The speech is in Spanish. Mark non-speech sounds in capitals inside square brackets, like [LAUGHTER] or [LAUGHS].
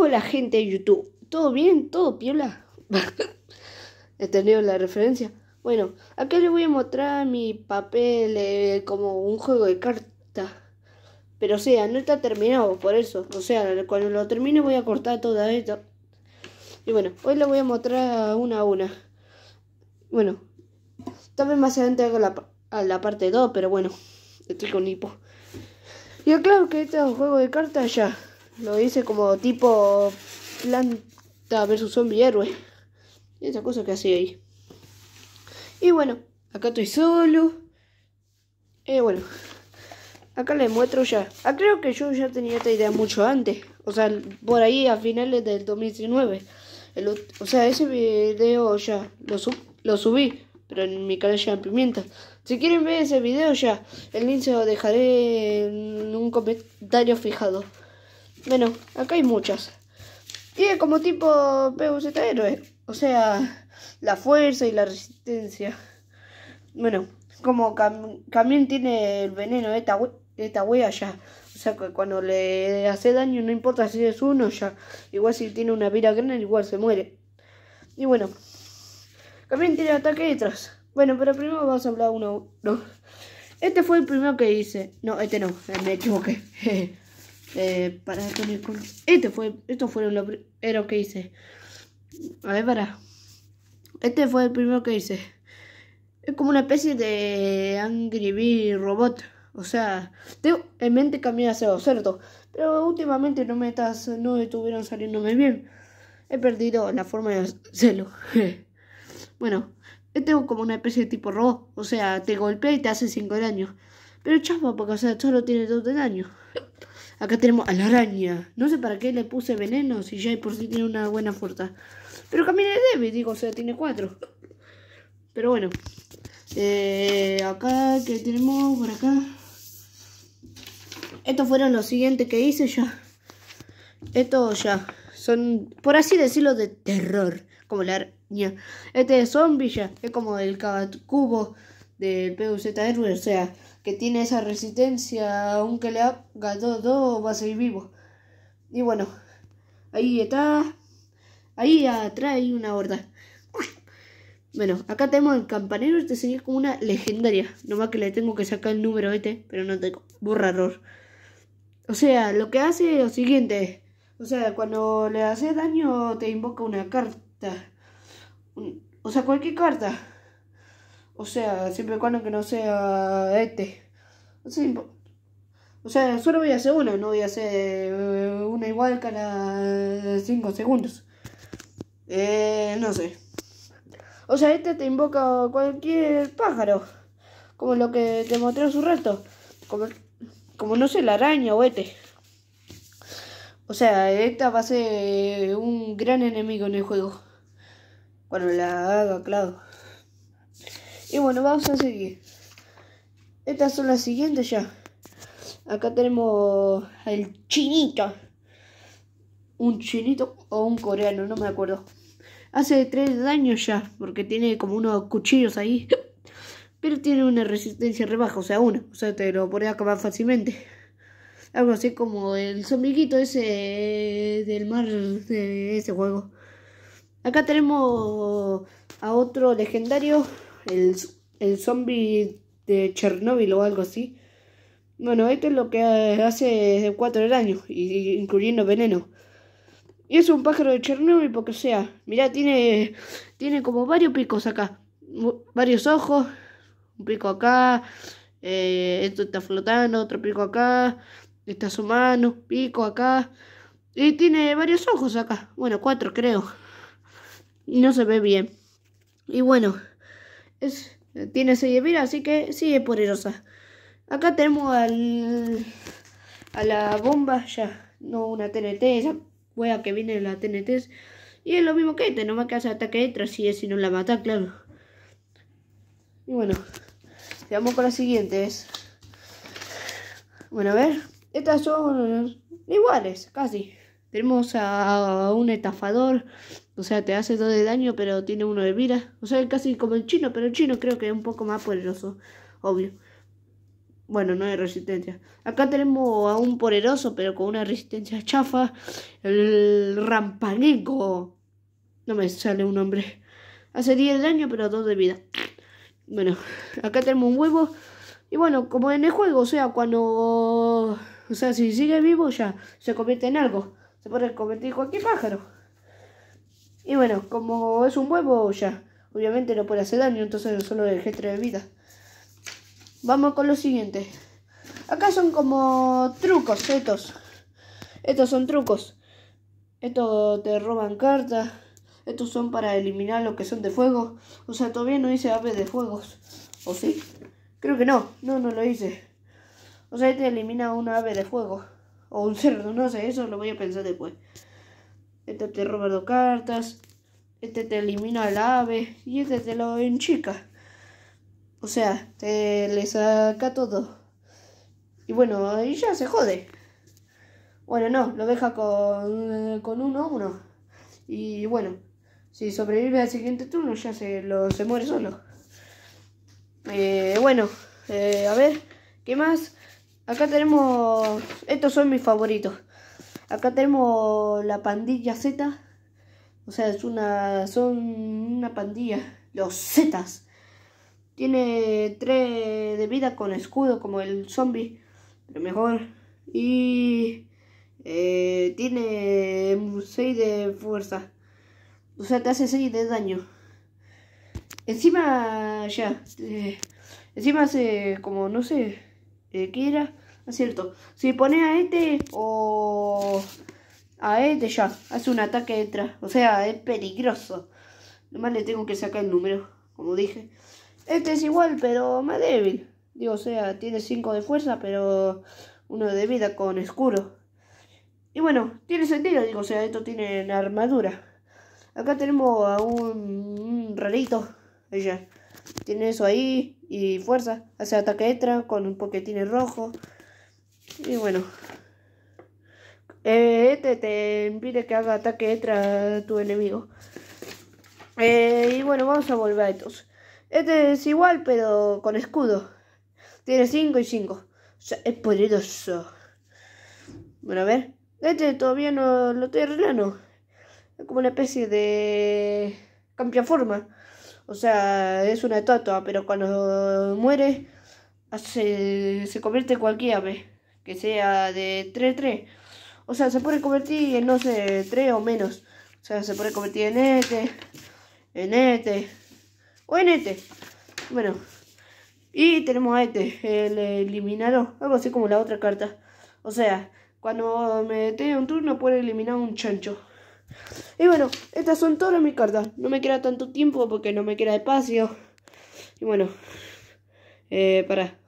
Hola gente de YouTube, ¿todo bien? ¿Todo piola? He [LAUGHS] este tenido la referencia? Bueno, acá les voy a mostrar mi papel eh, como un juego de cartas. Pero sea, no está terminado, por eso. O sea, cuando lo termine voy a cortar toda esto. Y bueno, hoy les voy a mostrar una a una. Bueno, también más adelante hago la, a la parte 2, pero bueno, estoy con hipo. Y claro que este un juego de cartas ya lo hice como tipo planta versus zombie héroe. Esa cosa que hacía ahí. Y bueno, acá estoy solo. Y eh, bueno. Acá les muestro ya. Ah, creo que yo ya tenía esta idea mucho antes. O sea, por ahí a finales del 2019. El, o sea, ese video ya lo, lo subí. Pero en mi canal ya en pimienta. Si quieren ver ese video ya, el link se lo dejaré en un comentario fijado. Bueno, acá hay muchas. Tiene como tipo PVZ héroe. O sea, la fuerza y la resistencia. Bueno, como también tiene el veneno de esta, wea ya. O sea, que cuando le hace daño, no importa si es uno ya. Igual si tiene una vira grande, igual se muere. Y bueno, también tiene ataque detrás. Bueno, pero primero vamos a hablar uno a uno. Este fue el primero que hice. No, este no, me equivoqué. [LAUGHS] Eh, para tener con... Este fue... Esto fue lo primero que hice. A ver, para. Este fue el primero que hice. Es como una especie de Angry Bee Robot. O sea, tengo en mente caminar hacia cierto. Pero últimamente no me estás, no estuvieron saliéndome bien. He perdido la forma de hacerlo. [LAUGHS] bueno, este es como una especie de tipo robot. O sea, te golpea y te hace 5 daños. Pero chapa, porque o sea, solo tiene 2 de daño. Acá tenemos a la araña. No sé para qué le puse veneno si ya por si tiene una buena fuerza. Pero también de débil, digo, o sea, tiene cuatro. Pero bueno. Eh, acá que tenemos por acá. Estos fueron los siguientes que hice ya. Estos ya son, por así decirlo, de terror. Como la araña. Este de zombie ya. Es como el cubo del PUZR, o sea, que tiene esa resistencia, aunque le haga todo, va a seguir vivo. Y bueno, ahí está, ahí atrae una horda. Bueno, acá tenemos el campanero, este sería como una legendaria, nomás que le tengo que sacar el número este, pero no tengo, borra error. O sea, lo que hace es lo siguiente, o sea, cuando le hace daño te invoca una carta, o sea, cualquier carta. O sea, siempre y cuando que no sea este. O sea, solo voy a hacer uno no voy a hacer eh, una igual cada 5 segundos. Eh, no sé. O sea, este te invoca cualquier pájaro. Como lo que te mostré hace un rato. Como, como no sé, la araña o este. O sea, esta va a ser un gran enemigo en el juego. Cuando la haga, claro. Y bueno, vamos a seguir. Estas son las siguientes ya. Acá tenemos al chinito. Un chinito o un coreano, no me acuerdo. Hace tres daños ya, porque tiene como unos cuchillos ahí. Pero tiene una resistencia rebaja, o sea, una. O sea, te lo podés acabar fácilmente. Algo así como el zombiquito ese del mar de ese juego. Acá tenemos a otro legendario el, zombie de Chernobyl o algo así. Bueno, esto es lo que hace cuatro años y año, incluyendo veneno. Y es un pájaro de Chernobyl porque, sea, mirá, tiene, tiene como varios picos acá. Varios ojos, un pico acá, eh, esto está flotando, otro pico acá, está su mano, pico acá. Y tiene varios ojos acá. Bueno, cuatro creo. No se ve bien. Y bueno, tiene 6 de vida, así que sigue poderosa. Acá tenemos al, a la bomba, ya, no una TNT, esa wea que viene la TNT. Y es lo mismo que este, nomás que hace ataque detrás si es si no la mata, claro. Y bueno, Vamos con las siguientes. Bueno, a ver, estas son iguales, casi. Tenemos a, un estafador, o sea, te hace dos de daño, pero tiene uno de vida. O sea, casi como el chino, pero el chino creo que es un poco más poderoso, obvio. Bueno, no hay resistencia. Acá tenemos a un poderoso, pero con una resistencia chafa. El rampaneco. No me sale un nombre. Hace 10 de daño, pero 2 de vida. Bueno, acá tenemos un huevo. Y bueno, como en el juego, o sea, cuando... O sea, si sigue vivo ya se convierte en algo. Por el cometijo aquí, pájaro. Y bueno, como es un huevo, ya, obviamente no puede hacer daño, entonces solo gestre de vida Vamos con lo siguiente. Acá son como trucos estos. Estos son trucos. Estos te roban cartas. Estos son para eliminar los que son de fuego. O sea, todavía no hice aves de fuegos. ¿O sí? Creo que no. No, no lo hice. O sea, te este elimina una ave de fuego o un cerdo, no sé, eso lo voy a pensar después. Este te roba dos cartas, este te elimina al ave y este te lo enchica. O sea, te le saca todo. Y bueno, ahí ya se jode. Bueno, no, lo deja con, con uno, uno. Y bueno, si sobrevive al siguiente turno ya se, lo, se muere solo. Eh, bueno, eh, a ver, ¿qué más? Acá tenemos... Estos son mis favoritos. Acá tenemos la pandilla Z. O sea, es una, son una pandilla. Los Zetas. Tiene 3 de vida con escudo como el zombie. Pero mejor. Y... Eh, tiene 6 de fuerza. O sea, te hace 6 de daño. Encima, ya. Eh, encima hace como, no sé, eh, que cierto. Si pone a este o a este ya, hace un ataque extra O sea, es peligroso. Nomás le tengo que sacar el número, como dije. Este es igual, pero más débil. Digo, o sea, tiene 5 de fuerza, pero uno de vida con escuro Y bueno, tiene sentido, digo, o sea, esto tiene armadura. Acá tenemos a un, un rarito. Ella. Tiene eso ahí y fuerza. Hace ataque extra con un poquetine rojo. Y bueno. Eh, este te impide que haga ataque extra a tu enemigo. Eh, y bueno, vamos a volver a estos. Este es igual, pero con escudo. Tiene 5 y 5. es poderoso. Bueno, a ver. Este todavía no lo estoy Es como una especie de... Cambia forma. O sea, es una estatua, pero cuando muere se, convierte en cualquier ave, que sea de 3-3. O sea, se puede convertir en, no sé, 3 o menos. O sea, se puede convertir en este, en este, o en este. Bueno, y tenemos a este, el eliminado, algo así como la otra carta. O sea, cuando me un turno puede eliminar un chancho. Y bueno, estas son todas mis cartas. No me queda tanto tiempo porque no me queda espacio. Y bueno, eh, para.